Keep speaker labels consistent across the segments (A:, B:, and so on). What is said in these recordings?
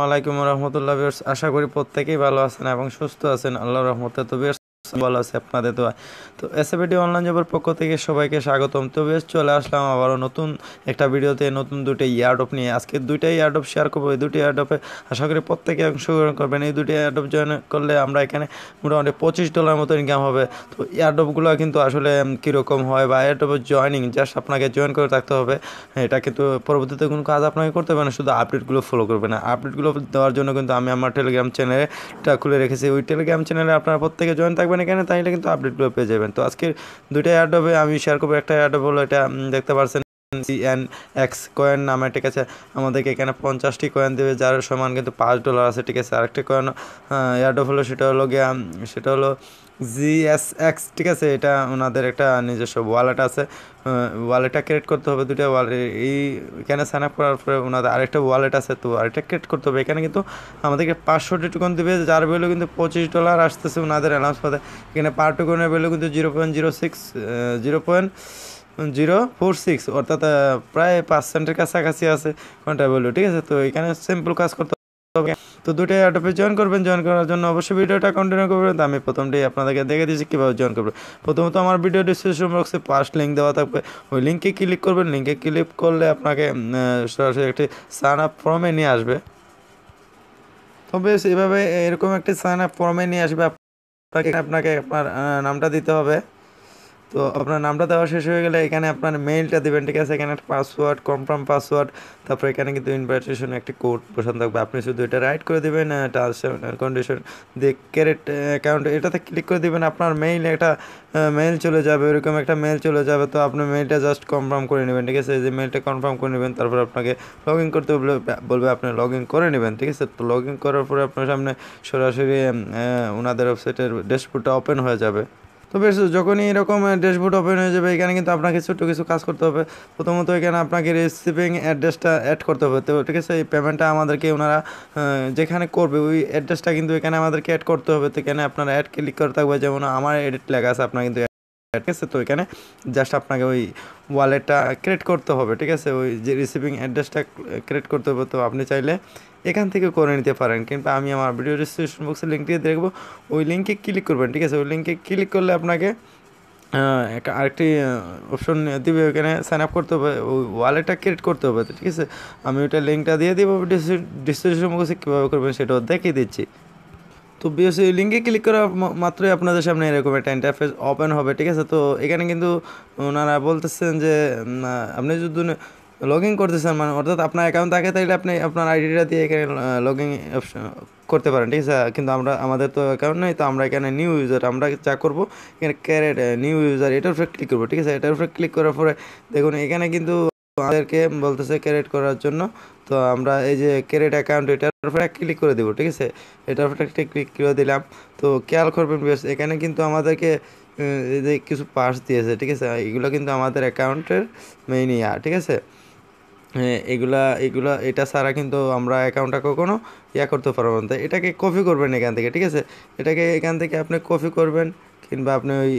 A: আলাইকুম রহমতুল্লাহ বিয়ার্স আশা করি প্রত্যেকেই ভালো আছেন এবং সুস্থ আছেন আল্লাহ রহমতে তো বিয়ার্স বলা আছে আপনাদের তো তো এসএপিটি অনলাইন জবের পক্ষ থেকে সবাইকে স্বাগতম তো বেশ চলে আসলাম আবারও নতুন একটা ভিডিওতে নতুন দুটো ইয়ারডপ নিয়ে আজকে দুইটাই ইয়ারডপ শেয়ার করবো এই দুটি ইয়ারডপে আশা করি প্রত্যেকে অংশগ্রহণ করবেন এই দুটি ইয়ারডপ জয়েন করলে আমরা এখানে মোটামুটি পঁচিশ ডলার মতো ইনকাম হবে তো ইয়ারডপগুলো কিন্তু আসলে কীরকম হয় বা ইয়ারডপের জয়নিং জাস্ট আপনাকে জয়েন করে থাকতে হবে এটা কিন্তু পরবর্তীতে কোনো কাজ আপনাকে করতে হবে না শুধু আপডেটগুলো ফলো করবে না আপডেটগুলো দেওয়ার জন্য কিন্তু আমি আমার টেলিগ্রাম চ্যানেলটা খুলে রেখেছি ওই টেলিগ্রাম চ্যানেলে আপনারা প্রত্যেকে জয়েন থাকবেন এখানে তাইলে কিন্তু আপডেটগুলো পেয়ে যাবেন তো আজকের দুইটা অ্যাডোবে আমি শেয়ার করবো একটা অ্যাডোব হলো এটা দেখতে পাচ্ছেন সিএন এক্স কয়েন নামে ঠিক আছে আমাদেরকে এখানে পঞ্চাশটি কয়েন দেবে যার সমান কিন্তু পাঁচ ডলার আছে ঠিক আছে আরেকটি কয়েন অ্যাডপ হলো সেটা হলো গিয়া সেটা হলো জি এস এক্স ঠিক আছে এটা ওনাদের একটা নিজস্ব ওয়ালেট আছে ওয়ালেটটা ক্রিয়েট করতে হবে দুটো ওয়ালেট এই এখানে সাইন আপ করার পরে ওনাদের আরেকটা ওয়ালেট আছে তো আরেকটা ক্রিয়েট করতে হবে এখানে কিন্তু আমাদেরকে পাঁচশোটি টোকন দেবে যার ভ্যালু কিন্তু পঁচিশ ডলার আসতেছে ওনাদের অ্যানাউন্স পথে এখানে পার টোকনের ভ্যালু কিন্তু zero point zero six zero point zero four six অর্থাৎ প্রায় পার্সেন্টের কাছাকাছি আছে ঘন্টা ভ্যালু ঠিক আছে তো এখানে সিম্পল কাজ করতে হবে তো দুটোই অ্যাডপে জয়েন করবেন জয়েন করার জন্য অবশ্যই ভিডিওটা কন্টিনিউ করবেন আমি প্রথমটাই আপনাদেরকে দেখে দিচ্ছি কীভাবে জয়েন করবেন প্রথমত আমার ভিডিও ডিসক্রিপশন বক্সে ফার্স্ট লিঙ্ক দেওয়া থাকবে ওই লিঙ্কে ক্লিক করবেন লিঙ্কে ক্লিক করলে আপনাকে সরাসরি একটি সাইন আপ ফর্মে নিয়ে আসবে তবে এভাবে এরকম একটি সাইন আপ ফর্মে নিয়ে আসবে আপনাকে আপনাকে আপনার নামটা দিতে হবে তো আপনার নামটা দেওয়া শেষ হয়ে গেলে এখানে আপনার মেইলটা দেবেন ঠিক আছে এখানে একটা পাসওয়ার্ড কনফার্ম পাসওয়ার্ড তারপরে এখানে কিন্তু ইনভাইটেশন একটি কোড বসান থাকবে আপনি শুধু এটা রাইট করে দেবেন টার্মস অ্যান্ড কন্ডিশন দিয়ে ক্যারেট অ্যাকাউন্ট এটাতে ক্লিক করে দেবেন আপনার মেইল একটা মেইল চলে যাবে ওইরকম একটা মেইল চলে যাবে তো আপনি মেইলটা জাস্ট কনফার্ম করে নেবেন ঠিক আছে যে মেইলটা কনফার্ম করে নেবেন তারপর আপনাকে লগ ইন করতে বলবে আপনি লগ ইন করে নেবেন ঠিক আছে তো লগ ইন করার পরে আপনার সামনে সরাসরি ওনাদের ওয়েবসাইটের ডেসপুটটা ওপেন হয়ে যাবে তো বেশ যখনই এরকম ড্যাশবোর্ড ওপেন হয়ে যাবে এখানে কিন্তু আপনাকে ছোট্ট কিছু কাজ করতে হবে প্রথমত এখানে আপনাকে রেসিপিং অ্যাড্রেসটা অ্যাড করতে হবে তো ঠিক আছে এই পেমেন্টটা আমাদেরকে ওনারা যেখানে করবে ওই অ্যাড্রেসটা কিন্তু এখানে আমাদেরকে অ্যাড করতে হবে তো এখানে আপনারা অ্যাড ক্লিক করে থাকবে যেমন আমার এডিট লেখা আছে আপনার কিন্তু ঠিক আছে তো এখানে জাস্ট আপনাকে ওই ওয়ালেটটা ক্রিয়েট করতে হবে ঠিক আছে ওই যে রিসিভিং অ্যাড্রেসটা ক্রিয়েট করতে হবে তো আপনি চাইলে এখান থেকে করে নিতে পারেন কিন্তু আমি আমার ভিডিও ডিসক্রিপশন বক্সে লিঙ্ক দিয়ে দেখবো ওই লিঙ্কে ক্লিক করবেন ঠিক আছে ওই লিঙ্কে ক্লিক করলে আপনাকে একটা আরেকটি অপশন দিবে ওইখানে সাইন আপ করতে হবে ওই ওয়ালেটটা ক্রিয়েট করতে হবে ঠিক আছে আমি ওইটা লিঙ্কটা দিয়ে দিব ডিসক্রিপশন বক্সে কীভাবে করবেন সেটাও দেখিয়ে দিচ্ছি তো বিএসসি লিঙ্কে ক্লিক করা মাত্রই আপনাদের সামনে এরকম একটা ইন্টারফেস ওপেন হবে ঠিক আছে তো এখানে কিন্তু ওনারা বলতেছেন যে আপনি যদি লগ ইন করতেছেন মানে অর্থাৎ আপনার অ্যাকাউন্ট থাকে তাহলে আপনি আপনার আইডিটা দিয়ে এখানে লগ ইন করতে পারেন ঠিক আছে কিন্তু আমরা আমাদের তো অ্যাকাউন্ট নেই তো আমরা এখানে নিউ ইউজার আমরা যা করবো এখানে ক্যারেট নিউ ইউজার এটার উপরে ক্লিক করবো ঠিক আছে এটার উপরে ক্লিক করার পরে দেখুন এখানে কিন্তু আমাদেরকে বলতেছে ক্যারেট করার জন্য তো আমরা এই যে ক্যারেট অ্যাকাউন্ট এটার উপরে ক্লিক করে দেবো ঠিক আছে এটার উপরে একটা ক্লিক করে দিলাম তো খেয়াল করবেন বেশ এখানে কিন্তু আমাদেরকে যে কিছু পার্স দিয়েছে ঠিক আছে এগুলো কিন্তু আমাদের অ্যাকাউন্টের মেইন ইয়া ঠিক আছে এগুলা এগুলা এটা ছাড়া কিন্তু আমরা অ্যাকাউন্টটা কখনো ইয়া করতে পারবো না এটাকে কপি করবেন এখান থেকে ঠিক আছে এটাকে এখান থেকে আপনি কপি করবেন কিংবা আপনি ওই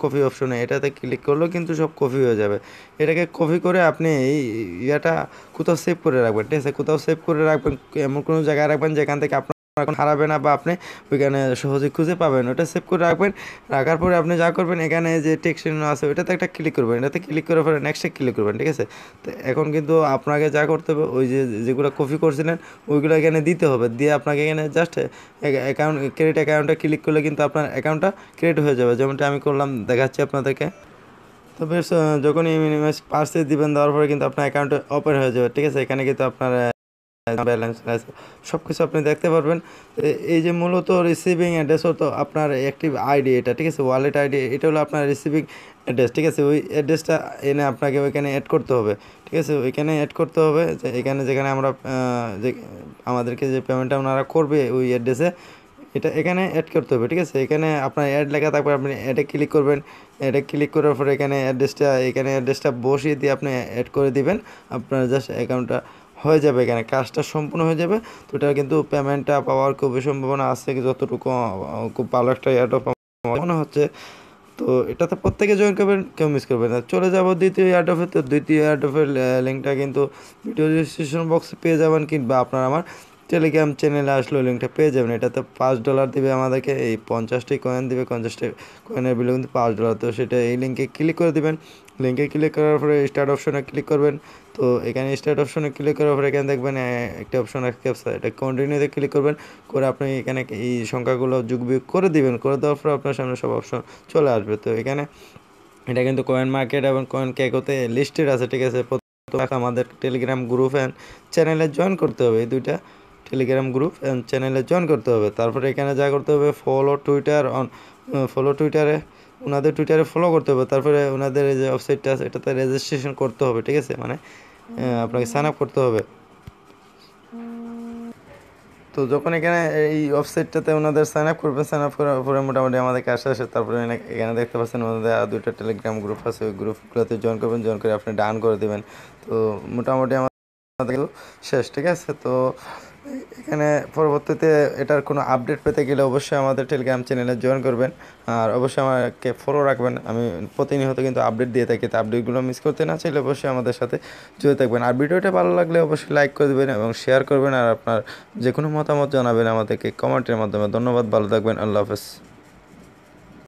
A: কপি অপশনে এটাতে ক্লিক করলেও কিন্তু সব কপি হয়ে যাবে এটাকে কপি করে আপনি এই ইয়েটা কোথাও সেভ করে রাখবেন ঠিক আছে কোথাও সেভ করে রাখবেন এমন কোনো জায়গায় রাখবেন যেখান থেকে আপনার এখন হারাবে না বা আপনি ওইখানে সহজে খুঁজে পাবেন ওটা সেভ করে রাখবেন রাখার পরে আপনি যা করবেন এখানে যে টেক্সট আছে ওইটাতে একটা ক্লিক করবেন এটাতে ক্লিক করার পরে নেক্সটে ক্লিক করবেন ঠিক আছে তো এখন কিন্তু আপনাকে যা করতে হবে ওই যে যেগুলো কপি করছিলেন ওইগুলো এখানে দিতে হবে দিয়ে আপনাকে এখানে জাস্ট অ্যাকাউন্ট ক্রেডিট অ্যাকাউন্টটা ক্লিক করলে কিন্তু আপনার অ্যাকাউন্টটা ক্রিয়েট হয়ে যাবে যেমনটা আমি করলাম দেখাচ্ছি আপনাদেরকে তো বেশ যখনই মিনিমাম পার্সেস দিবেন দেওয়ার পরে কিন্তু আপনার অ্যাকাউন্ট ওপেন হয়ে যাবে ঠিক আছে এখানে কিন্তু আপনার ব্যালেন্স সব কিছু আপনি দেখতে পারবেন এই যে মূলত রিসিভিং অ্যাড্রেস হতো আপনার অ্যাক্টিভ আইডি এটা ঠিক আছে ওয়ালেট আইডি এটা হলো আপনার রিসিভিং অ্যাড্রেস ঠিক আছে ওই অ্যাড্রেসটা এনে আপনাকে ওইখানে অ্যাড করতে হবে ঠিক আছে ওইখানে অ্যাড করতে হবে যে এখানে যেখানে আমরা যে আমাদেরকে যে পেমেন্টটা ওনারা করবে ওই অ্যাড্রেসে এটা এখানে অ্যাড করতে হবে ঠিক আছে এখানে আপনার অ্যাড লেখা থাকবে আপনি অ্যাডে ক্লিক করবেন অ্যাডে ক্লিক করার পরে এখানে অ্যাড্রেসটা এখানে অ্যাড্রেসটা বসিয়ে দিয়ে আপনি অ্যাড করে দিবেন আপনার জাস্ট অ্যাকাউন্টটা হয়ে যাবে এখানে কাজটা সম্পূর্ণ হয়ে যাবে তো এটা কিন্তু পেমেন্টটা পাওয়ার খুবই সম্ভাবনা আছে যতটুকু খুব ভালো একটা ইয়ারটপ মনে হচ্ছে তো এটাতে প্রত্যেকে জয়েন করবেন কেউ মিস করবেন না চলে যাবো দ্বিতীয় এয়ারডপে তো দ্বিতীয় এয়ারডপের লিঙ্কটা কিন্তু ভিডিও রেজিস্ট্রেশন বক্সে পেয়ে যাবেন কিংবা আপনার আমার টেলিগ্রাম চ্যানেলে আসলে লিঙ্কটা পেয়ে যাবেন এটাতে পাঁচ ডলার দেবে আমাদেরকে এই পঞ্চাশটি কয়েন দেবে পঞ্চাশটি কয়েনের বিলে কিন্তু পাঁচ ডলার তো সেটা এই লিঙ্কে ক্লিক করে দেবেন লিঙ্কে ক্লিক করার পরে স্টার্ট অপশনে ক্লিক করবেন তো এখানে স্টার্ট অপশনে ক্লিক করার পরে এখানে দেখবেন একটা অপশন ক্যাপসা এটা কন্টিনিউতে ক্লিক করবেন করে আপনি এখানে এই সংখ্যাগুলো যুগ বিয়োগ করে দিবেন করে দেওয়ার পরে আপনার সামনে সব অপশন চলে আসবে তো এখানে এটা কিন্তু কয়েন মার্কেট এবং কয়েন কেকোতে লিস্টেড আছে ঠিক আছে আমাদের টেলিগ্রাম গ্রুপ অ্যান্ড চ্যানেলে জয়েন করতে হবে এই দুইটা টেলিগ্রাম গ্রুপ অ্যান্ড চ্যানেলে জয়েন করতে হবে তারপরে এখানে যা করতে হবে ফলো টুইটার অন ফলো টুইটারে ওনাদের টুইটারে ফলো করতে হবে তারপরে ওনাদের যে ওয়েবসাইটটা আছে এটাতে রেজিস্ট্রেশন করতে হবে ঠিক আছে মানে আপনাকে সাইন আপ করতে হবে তো যখন এখানে এই ওয়েবসাইটটাতে ওনাদের সাইন আপ করবেন সাইন আপ করার পরে মোটামুটি আমাদেরকে আসে আসে তারপরে এখানে দেখতে পাচ্ছেন ওনাদের দুইটা টেলিগ্রাম গ্রুপ আছে ওই গ্রুপগুলোতে জয়েন করবেন জয়েন করে আপনি ডান করে দেবেন তো মোটামুটি শেষ ঠিক আছে তো এখানে পরবর্তীতে এটার কোনো আপডেট পেতে গেলে অবশ্যই আমাদের টেলিগ্রাম চ্যানেলে জয়েন করবেন আর অবশ্যই আমাকে ফলো রাখবেন আমি প্রতিনিয়ত কিন্তু আপডেট দিয়ে থাকি তো আপডেটগুলো মিস করতে না চাইলে অবশ্যই আমাদের সাথে জুড়ে থাকবেন আর ভিডিওটা ভালো লাগলে অবশ্যই লাইক করে দেবেন এবং শেয়ার করবেন আর আপনার যে কোনো মতামত জানাবেন আমাদেরকে কমেন্টের মাধ্যমে ধন্যবাদ ভালো থাকবেন আল্লাহ হাফেজ